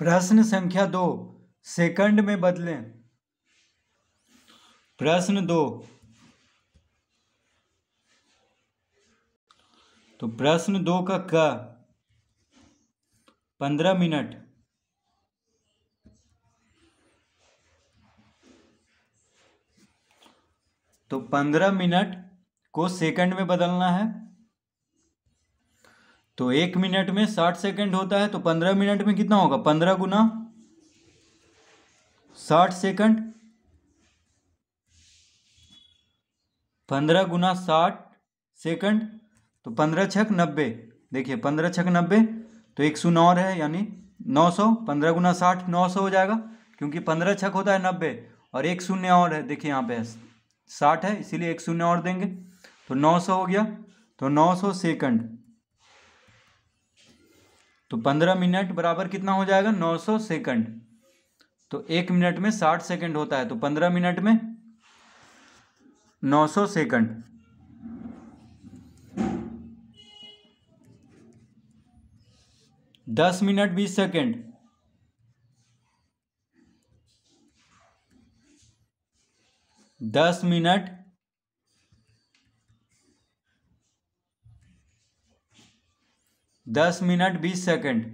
प्रश्न संख्या दो सेकंड में बदलें प्रश्न दो तो प्रश्न दो का क पंद्रह मिनट तो पंद्रह मिनट को सेकंड में बदलना है तो एक मिनट में साठ सेकेंड होता है तो पंद्रह मिनट में कितना होगा पंद्रह गुना साठ सेकंड पंद्रह गुना साठ सेकंड तो पंद्रह छक नब्बे देखिए पंद्रह छक नब्बे तो एक सौ नौ है यानी नौ सौ पंद्रह गुना साठ नौ सौ हो जाएगा क्योंकि पंद्रह छक होता है नब्बे और एक शून्य और है देखिए यहाँ पे साठ है इसीलिए एक शून्य और देंगे तो नौ सौ हो गया तो नौ सौ सेकंड तो पंद्रह मिनट बराबर कितना हो जाएगा नौ सौ सेकेंड तो एक मिनट में साठ सेकेंड होता है तो पंद्रह मिनट में नौ सौ सेकेंड दस मिनट बीस सेकेंड दस मिनट दस मिनट बीस सेकंड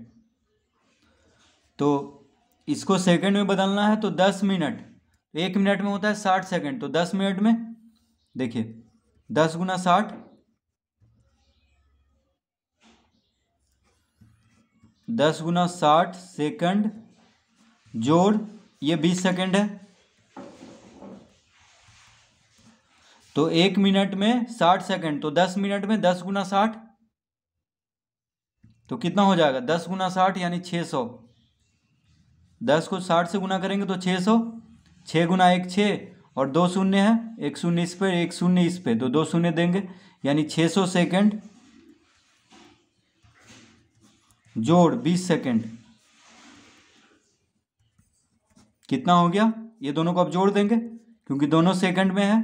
तो इसको सेकंड में बदलना है तो दस मिनट तो एक मिनट में होता है साठ सेकंड तो दस मिनट में देखिए दस गुना साठ दस गुना साठ सेकंड जोड़ ये बीस सेकंड है तो एक मिनट में साठ सेकंड तो दस मिनट में दस गुना साठ तो कितना हो जाएगा दस गुना साठ यानी छः सौ दस को साठ से गुना करेंगे तो छः सौ छः गुना एक छः और दो शून्य है एक शून्य इस पे एक शून्य इस पे तो दो शून्य देंगे यानी छः सौ सेकेंड जोड़ बीस सेकेंड कितना हो गया ये दोनों को अब जोड़ देंगे क्योंकि दोनों सेकंड में है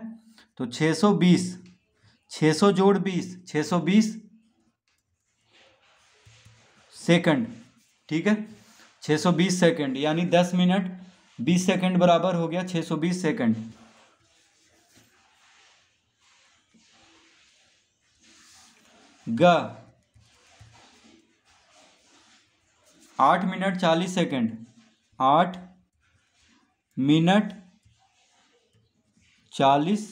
तो 620 600 जोड़ 20 620 सेकंड ठीक है 620 सेकंड यानी 10 मिनट 20 सेकंड बराबर हो गया 620 सेकंड ग आठ मिनट चालीस सेकंड आठ मिनट चालीस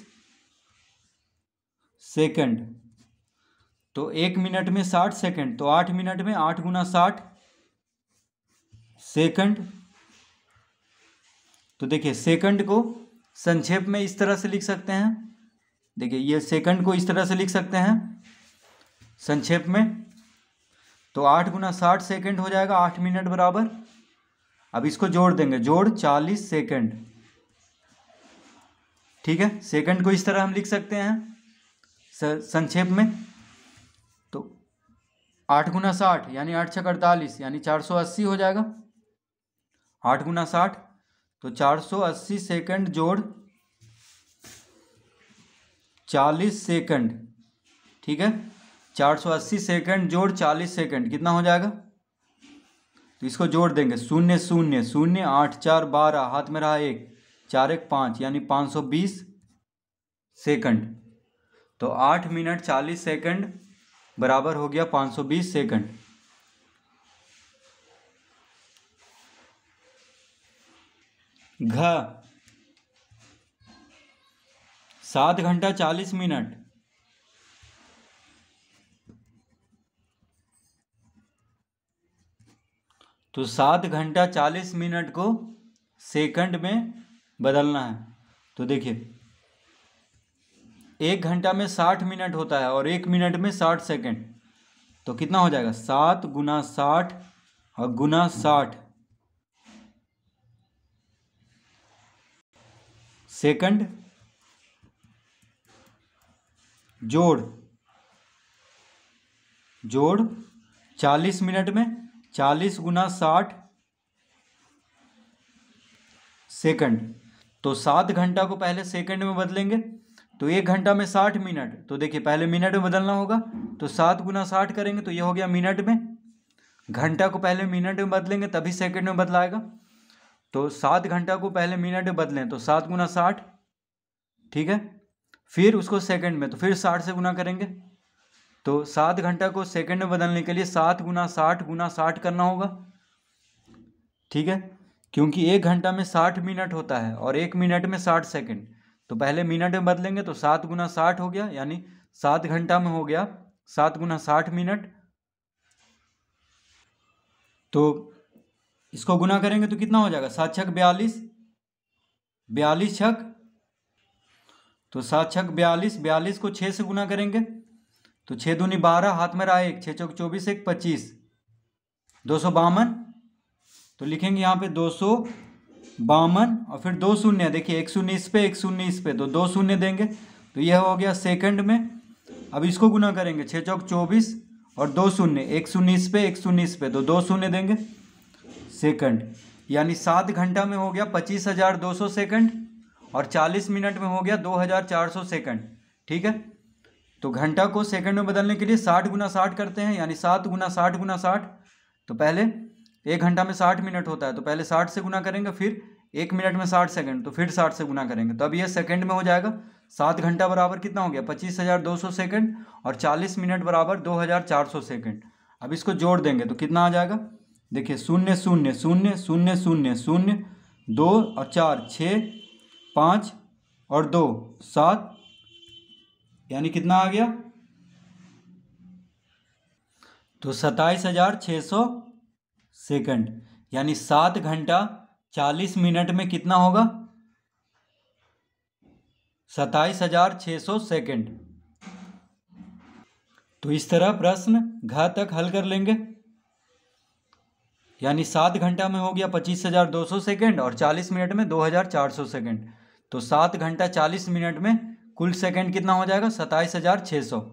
सेकंड तो एक मिनट में साठ सेकंड तो आठ मिनट में आठ गुना साठ सेकंड तो देखिए सेकंड को संक्षेप में इस तरह से लिख सकते हैं देखिए ये सेकंड को इस तरह से लिख सकते हैं संक्षेप में तो आठ गुना साठ सेकेंड हो जाएगा आठ मिनट बराबर अब इसको जोड़ देंगे जोड़ चालीस सेकेंड ठीक है सेकंड को इस तरह हम लिख सकते हैं संक्षेप में आठ गुना साठ यानी आठ छः अड़तालीस यानी चार सौ अस्सी हो जाएगा आठ गुना साठ तो चार सौ अस्सी सेकेंड जोड़ चालीस सेकेंड ठीक है चार सौ अस्सी सेकेंड जोड़ चालीस सेकेंड कितना हो जाएगा तो इसको जोड़ देंगे शून्य शून्य शून्य आठ चार बारह हाथ में रहा एक चार एक पाँच यानी पाँच सौ बीस सेकंड तो आठ मिनट चालीस सेकेंड बराबर हो गया 520 सेकंड घ सात घंटा चालीस मिनट तो सात घंटा चालीस मिनट को सेकंड में बदलना है तो देखिए एक घंटा में साठ मिनट होता है और एक मिनट में साठ सेकेंड तो कितना हो जाएगा सात गुना साठ और गुना साठ सेकंड जोड़ जोड़ चालीस मिनट में चालीस गुना साठ सेकंड तो सात घंटा को पहले सेकंड में बदलेंगे तो एक घंटा में साठ मिनट तो देखिए पहले मिनट में बदलना होगा तो सात गुना साठ करेंगे तो ये हो गया मिनट में घंटा को पहले मिनट में बदलेंगे तभी सेकंड में बदलाएगा तो सात घंटा को पहले मिनट में बदलें तो सात गुना साठ ठीक है फिर उसको सेकंड में तो फिर साठ से गुना करेंगे तो सात घंटा को सेकंड में बदलने के लिए सात गुना साठ गुना साठ करना होगा ठीक है क्योंकि एक घंटा में साठ मिनट होता है और एक मिनट में साठ सेकेंड तो पहले मिनट में बदलेंगे तो सात गुना साठ हो गया यानी सात घंटा में हो गया सात गुना साठ मिनट तो इसको गुना करेंगे तो कितना हो जाएगा सात छक बयालीस बयालीस छक तो सात छक बयालीस बयालीस को छः से गुना करेंगे तो छः दूनी बारह हाथ में रहा एक छः चौक चौबीस एक पच्चीस दो सौ बावन तो लिखेंगे यहाँ पे दो सौ बावन और फिर दो शून्य देखिए एक शून्य इस पे एक शून्य इस पे तो दो शून्य देंगे तो यह हो गया सेकंड में अब इसको गुना करेंगे छः चौक चौबीस और दो शून्य एक शून्य इस पे एक शून्य इस पे तो दो शून्य देंगे सेकंड यानी सात घंटा में हो गया पच्चीस हज़ार दो सौ सेकंड और चालीस मिनट में हो गया दो हज़ार चार सौ सेकंड ठीक है तो घंटा को सेकंड में बदलने के लिए साठ गुना साठ करते हैं यानी सात गुना साठ गुना साठ तो पहले एक घंटा में साठ मिनट होता है तो पहले साठ से गुना करेंगे फिर एक मिनट में साठ सेकंड तो फिर साठ से गुना करेंगे तो अब ये सेकेंड में हो जाएगा सात घंटा बराबर कितना हो गया पच्चीस हज़ार दो सौ सेकेंड और चालीस मिनट बराबर दो हज़ार चार सौ सेकेंड अब इसको जोड़ देंगे तो कितना आ जाएगा देखिए शून्य शून्य शून्य शून्य शून्य शून्य दो और चार छः पाँच और दो सात यानी कितना आ गया तो सत्ताईस हज़ार छः सौ सेकंड यानी सात घंटा चालीस मिनट में कितना होगा सताईस हजार छः सौ सेकेंड तो इस तरह प्रश्न घ तक हल कर लेंगे यानी सात घंटा में हो गया पच्चीस हजार दो सौ सेकेंड और चालीस मिनट में दो हजार चार सौ सेकेंड तो सात घंटा चालीस मिनट में कुल सेकेंड कितना हो जाएगा सताईस हजार छः सौ